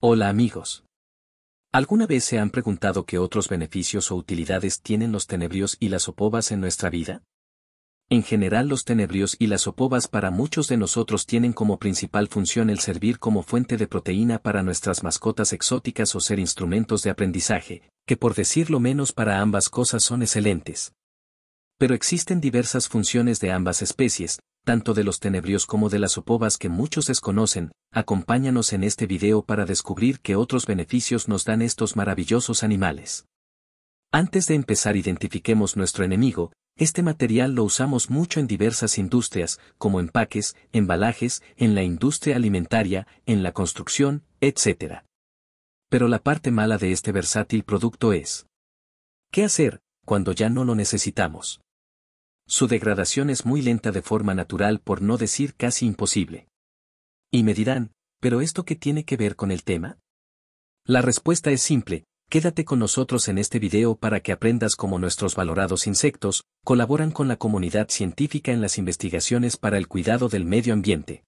Hola amigos. ¿Alguna vez se han preguntado qué otros beneficios o utilidades tienen los tenebrios y las opobas en nuestra vida? En general los tenebrios y las opobas para muchos de nosotros tienen como principal función el servir como fuente de proteína para nuestras mascotas exóticas o ser instrumentos de aprendizaje, que por decirlo menos para ambas cosas son excelentes. Pero existen diversas funciones de ambas especies, tanto de los tenebrios como de las opobas que muchos desconocen, Acompáñanos en este video para descubrir qué otros beneficios nos dan estos maravillosos animales. Antes de empezar identifiquemos nuestro enemigo, este material lo usamos mucho en diversas industrias, como empaques, embalajes, en la industria alimentaria, en la construcción, etc. Pero la parte mala de este versátil producto es, ¿qué hacer cuando ya no lo necesitamos? Su degradación es muy lenta de forma natural por no decir casi imposible. Y me dirán, ¿pero esto qué tiene que ver con el tema? La respuesta es simple, quédate con nosotros en este video para que aprendas cómo nuestros valorados insectos colaboran con la comunidad científica en las investigaciones para el cuidado del medio ambiente.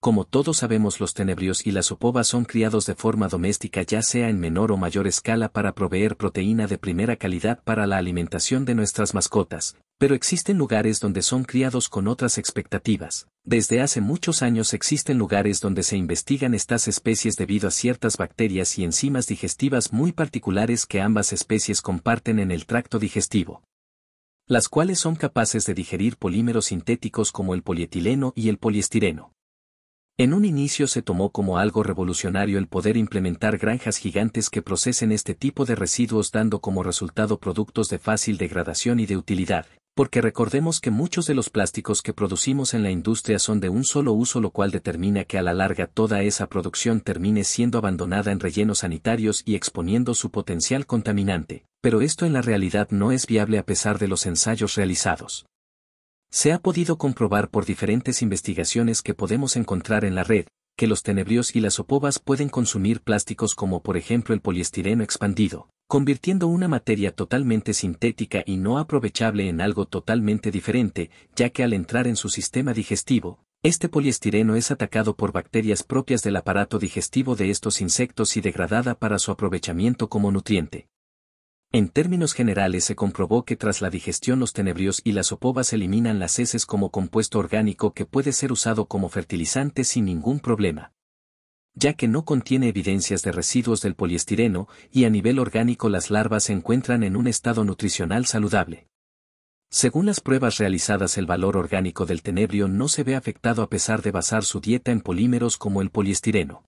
Como todos sabemos los tenebrios y las opobas son criados de forma doméstica ya sea en menor o mayor escala para proveer proteína de primera calidad para la alimentación de nuestras mascotas, pero existen lugares donde son criados con otras expectativas. Desde hace muchos años existen lugares donde se investigan estas especies debido a ciertas bacterias y enzimas digestivas muy particulares que ambas especies comparten en el tracto digestivo. Las cuales son capaces de digerir polímeros sintéticos como el polietileno y el poliestireno. En un inicio se tomó como algo revolucionario el poder implementar granjas gigantes que procesen este tipo de residuos dando como resultado productos de fácil degradación y de utilidad, porque recordemos que muchos de los plásticos que producimos en la industria son de un solo uso lo cual determina que a la larga toda esa producción termine siendo abandonada en rellenos sanitarios y exponiendo su potencial contaminante, pero esto en la realidad no es viable a pesar de los ensayos realizados. Se ha podido comprobar por diferentes investigaciones que podemos encontrar en la red, que los tenebrios y las opobas pueden consumir plásticos como por ejemplo el poliestireno expandido, convirtiendo una materia totalmente sintética y no aprovechable en algo totalmente diferente, ya que al entrar en su sistema digestivo, este poliestireno es atacado por bacterias propias del aparato digestivo de estos insectos y degradada para su aprovechamiento como nutriente. En términos generales se comprobó que tras la digestión los tenebrios y las opobas eliminan las heces como compuesto orgánico que puede ser usado como fertilizante sin ningún problema. Ya que no contiene evidencias de residuos del poliestireno y a nivel orgánico las larvas se encuentran en un estado nutricional saludable. Según las pruebas realizadas el valor orgánico del tenebrio no se ve afectado a pesar de basar su dieta en polímeros como el poliestireno.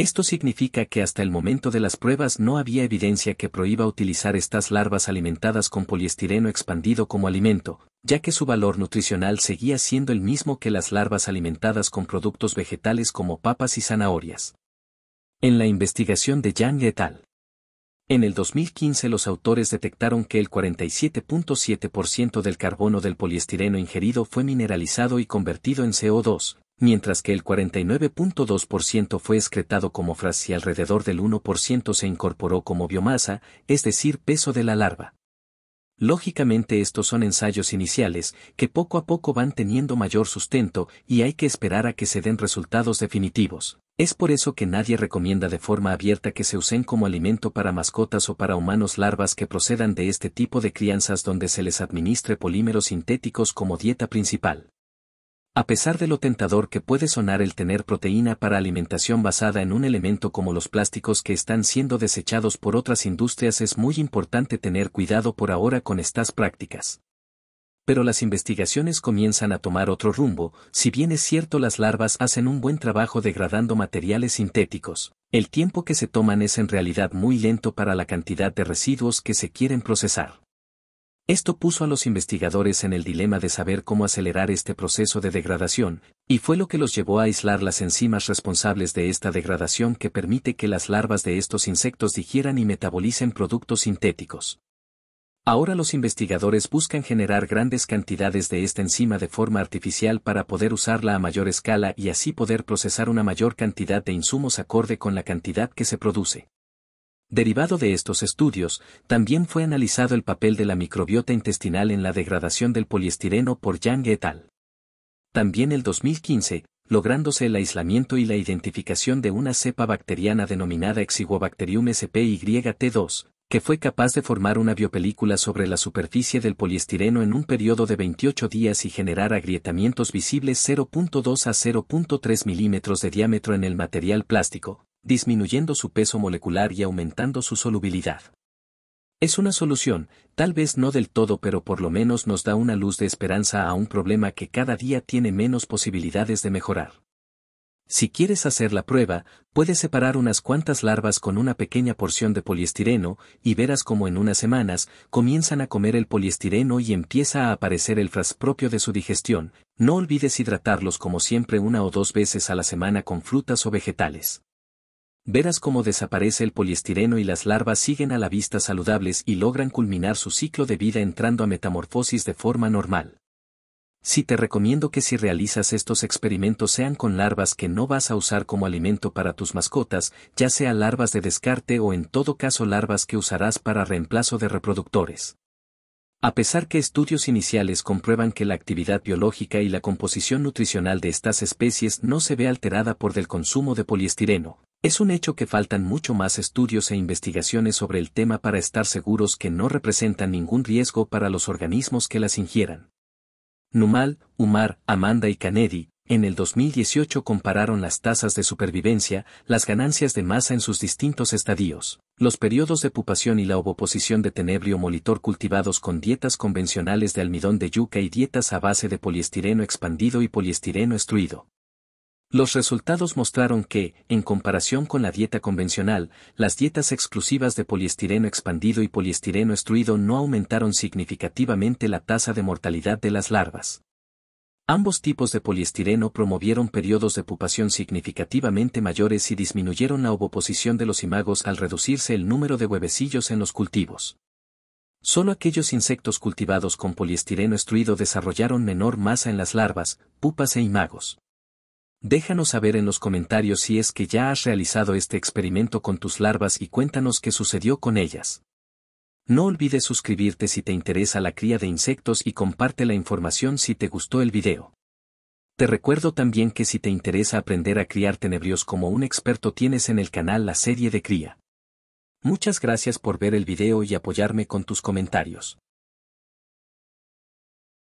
Esto significa que hasta el momento de las pruebas no había evidencia que prohíba utilizar estas larvas alimentadas con poliestireno expandido como alimento, ya que su valor nutricional seguía siendo el mismo que las larvas alimentadas con productos vegetales como papas y zanahorias. En la investigación de Yang et al. En el 2015 los autores detectaron que el 47.7% del carbono del poliestireno ingerido fue mineralizado y convertido en CO2, mientras que el 49.2% fue excretado como fras y alrededor del 1% se incorporó como biomasa, es decir, peso de la larva. Lógicamente estos son ensayos iniciales que poco a poco van teniendo mayor sustento y hay que esperar a que se den resultados definitivos. Es por eso que nadie recomienda de forma abierta que se usen como alimento para mascotas o para humanos larvas que procedan de este tipo de crianzas donde se les administre polímeros sintéticos como dieta principal. A pesar de lo tentador que puede sonar el tener proteína para alimentación basada en un elemento como los plásticos que están siendo desechados por otras industrias, es muy importante tener cuidado por ahora con estas prácticas. Pero las investigaciones comienzan a tomar otro rumbo, si bien es cierto las larvas hacen un buen trabajo degradando materiales sintéticos, el tiempo que se toman es en realidad muy lento para la cantidad de residuos que se quieren procesar. Esto puso a los investigadores en el dilema de saber cómo acelerar este proceso de degradación, y fue lo que los llevó a aislar las enzimas responsables de esta degradación que permite que las larvas de estos insectos digieran y metabolicen productos sintéticos. Ahora los investigadores buscan generar grandes cantidades de esta enzima de forma artificial para poder usarla a mayor escala y así poder procesar una mayor cantidad de insumos acorde con la cantidad que se produce. Derivado de estos estudios, también fue analizado el papel de la microbiota intestinal en la degradación del poliestireno por Yang et al. También el 2015, lográndose el aislamiento y la identificación de una cepa bacteriana denominada Exiguobacterium SPYT2, que fue capaz de formar una biopelícula sobre la superficie del poliestireno en un periodo de 28 días y generar agrietamientos visibles 0.2 a 0.3 milímetros de diámetro en el material plástico, disminuyendo su peso molecular y aumentando su solubilidad. Es una solución, tal vez no del todo pero por lo menos nos da una luz de esperanza a un problema que cada día tiene menos posibilidades de mejorar. Si quieres hacer la prueba, puedes separar unas cuantas larvas con una pequeña porción de poliestireno y verás como en unas semanas comienzan a comer el poliestireno y empieza a aparecer el fras propio de su digestión. No olvides hidratarlos como siempre una o dos veces a la semana con frutas o vegetales verás cómo desaparece el poliestireno y las larvas siguen a la vista saludables y logran culminar su ciclo de vida entrando a metamorfosis de forma normal. Si te recomiendo que si realizas estos experimentos sean con larvas que no vas a usar como alimento para tus mascotas, ya sea larvas de descarte o en todo caso larvas que usarás para reemplazo de reproductores. A pesar que estudios iniciales comprueban que la actividad biológica y la composición nutricional de estas especies no se ve alterada por el consumo de poliestireno, es un hecho que faltan mucho más estudios e investigaciones sobre el tema para estar seguros que no representan ningún riesgo para los organismos que las ingieran. Numal, Umar, Amanda y Canedi, en el 2018 compararon las tasas de supervivencia, las ganancias de masa en sus distintos estadios, los periodos de pupación y la ovoposición de tenebrio molitor cultivados con dietas convencionales de almidón de yuca y dietas a base de poliestireno expandido y poliestireno estruido. Los resultados mostraron que, en comparación con la dieta convencional, las dietas exclusivas de poliestireno expandido y poliestireno extruido no aumentaron significativamente la tasa de mortalidad de las larvas. Ambos tipos de poliestireno promovieron periodos de pupación significativamente mayores y disminuyeron la ovoposición de los imagos al reducirse el número de huevecillos en los cultivos. Solo aquellos insectos cultivados con poliestireno estruido desarrollaron menor masa en las larvas, pupas e imagos. Déjanos saber en los comentarios si es que ya has realizado este experimento con tus larvas y cuéntanos qué sucedió con ellas. No olvides suscribirte si te interesa la cría de insectos y comparte la información si te gustó el video. Te recuerdo también que si te interesa aprender a criar tenebrios como un experto tienes en el canal la serie de cría. Muchas gracias por ver el video y apoyarme con tus comentarios.